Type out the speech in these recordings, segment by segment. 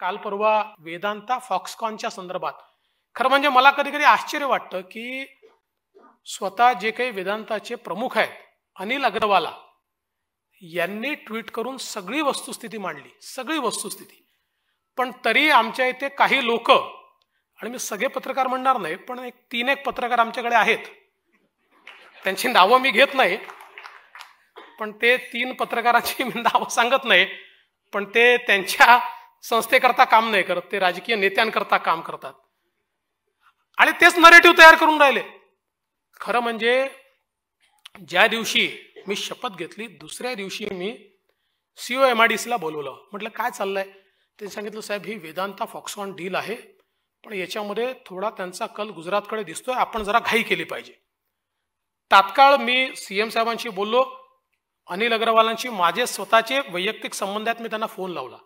काल परवा वेदांता फॉक्सकॉनच्या संदर्भात खरं म्हणजे मला कधी कधी आश्चर्य वाटतं की स्वतः जे काही वेदांताचे प्रमुख आहेत अनिल अग्रवाला यांनी ट्विट करून सगळी वस्तुस्थिती मांडली सगळी वस्तुस्थिती पण तरी आमच्या इथे काही लोक आणि मी सगळे पत्रकार म्हणणार नाही पण एक तीन एक पत्रकार आमच्याकडे आहेत त्यांची नावं मी घेत नाही पण ते तीन पत्रकारांची मी नावं सांगत नाही पण ते त्यांच्या संस्थेकरता काम नाही करत ते राजकीय नेत्यांकरता काम करतात आणि तेच नरेटिव्ह तयार करून राहिले खरं म्हणजे ज्या दिवशी मी शपथ घेतली दुसऱ्या दिवशी मी सीओ एम आय डी सीला बोलवलं म्हटलं काय चाललंय त्यांनी सांगितलं साहेब ही वेदांता फॉक्सॉन डील आहे पण याच्यामध्ये थोडा त्यांचा कल गुजरातकडे दिसतोय आपण जरा घाई केली पाहिजे तात्काळ मी सीएम साहेबांशी बोललो अनिल अग्रवालांशी माझे स्वतःचे वैयक्तिक संबंधात मी त्यांना फोन लावला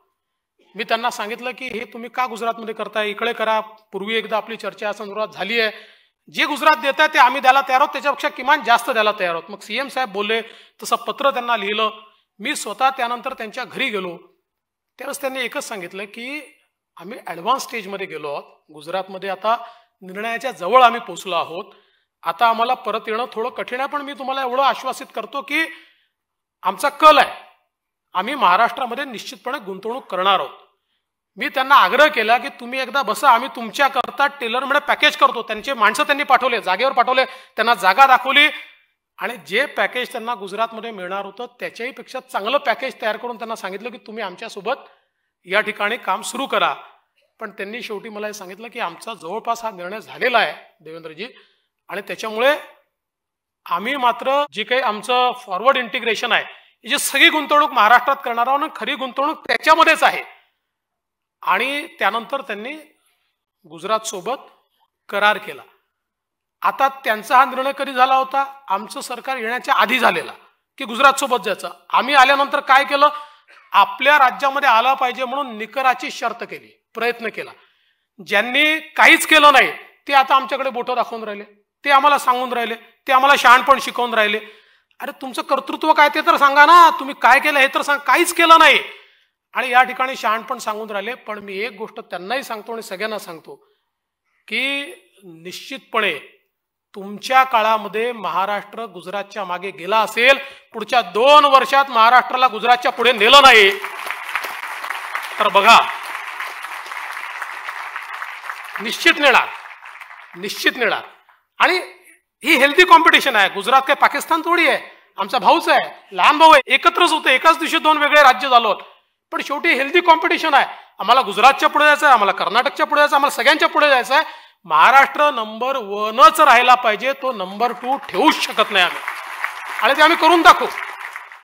मी त्यांना सांगितलं की हे तुम्ही का गुजरातमध्ये करताय इकडे करा पूर्वी एकदा आपली चर्चा या संदर्भात झाली आहे जे गुजरात देत आहे ते आम्ही द्यायला तयार आहोत त्याच्यापेक्षा किमान जास्त द्यायला तयार आहोत मग सीएम साहेब बोलले तसं पत्र त्यांना लिहिलं मी स्वतः त्यानंतर त्यांच्या घरी गेलो त्यावेळेस त्यांनी एकच सांगितलं की आम्ही ॲडव्हान्स स्टेजमध्ये गेलो आहोत गुजरातमध्ये आता निर्णयाच्या जवळ आम्ही पोचलो आहोत आता आम्हाला परत येणं थोडं कठीण आहे पण मी तुम्हाला एवढं आश्वासित करतो की आमचा कल आहे आम्ही महाराष्ट्रामध्ये निश्चितपणे गुंतवणूक करणार आहोत मी त्यांना आग्रह केला की तुम्ही एकदा बसा आम्ही तुमच्याकरता म्हणजे पॅकेज करतो त्यांचे माणसं त्यांनी पाठवले जागेवर पाठवले त्यांना जागा दाखवली आणि जे पॅकेज त्यांना गुजरातमध्ये मिळणार होतं त्याच्याही पेक्षा चांगलं पॅकेज तयार करून त्यांना सांगितलं की तुम्ही आमच्यासोबत या ठिकाणी काम सुरू करा पण त्यांनी शेवटी मला हे सांगितलं की आमचा जवळपास हा निर्णय झालेला आहे देवेंद्रजी आणि त्याच्यामुळे आम्ही मात्र जे काही आमचं फॉरवर्ड इंटिग्रेशन आहे ही जी सगळी गुंतवणूक महाराष्ट्रात करणार आहोत खरी गुंतवणूक त्याच्यामध्येच आहे आणि त्यानंतर त्यांनी गुजरातसोबत करार केला आता त्यांचा हा निर्णय कधी झाला होता आमचं सरकार येण्याच्या आधी झालेला की गुजरातसोबत जायचं आम्ही आल्यानंतर काय केलं आपल्या राज्यामध्ये आला पाहिजे म्हणून निकराची शर्त केली प्रयत्न केला ज्यांनी काहीच केलं नाही ते आता आमच्याकडे बोटं दाखवून राहिले ते आम्हाला सांगून राहिले ते आम्हाला शहाणपण शिकवून राहिले अरे तुमचं कर्तृत्व काय ते तर सांगा ना तुम्ही काय केलं हे तर सांग काहीच केलं नाही आणि या ठिकाणी शहाणपण सांगून राहिले पण मी एक गोष्ट त्यांनाही सांगतो आणि सगळ्यांना सांगतो की निश्चितपणे तुमच्या काळामध्ये महाराष्ट्र गुजरातच्या मागे गेला असेल पुढच्या दोन वर्षात महाराष्ट्राला गुजरातच्या पुढे नेलं नाही तर बघा निश्चित नेणार निश्चित नेणार आणि ही हेल्दी कॉम्पिटिशन आहे गुजरात काय पाकिस्तान थोडी आहे आमचा भाऊच आहे लहान भाऊ आहे एकत्रच होते एकाच दिवशी दोन वेगळे राज्य झालो पण शेवटी हेल्दी कॉम्पिटिशन आहे आम्हाला गुजरातच्या पुढे जायचं आहे आम्हाला कर्नाटकच्या पुढे जायचं आम्हाला सगळ्यांच्या पुढे जायचं आहे महाराष्ट्र नंबर वनच राहायला पाहिजे तो नंबर टू ठेवूच शकत नाही आम्ही आणि ते आम्ही करून दाखवू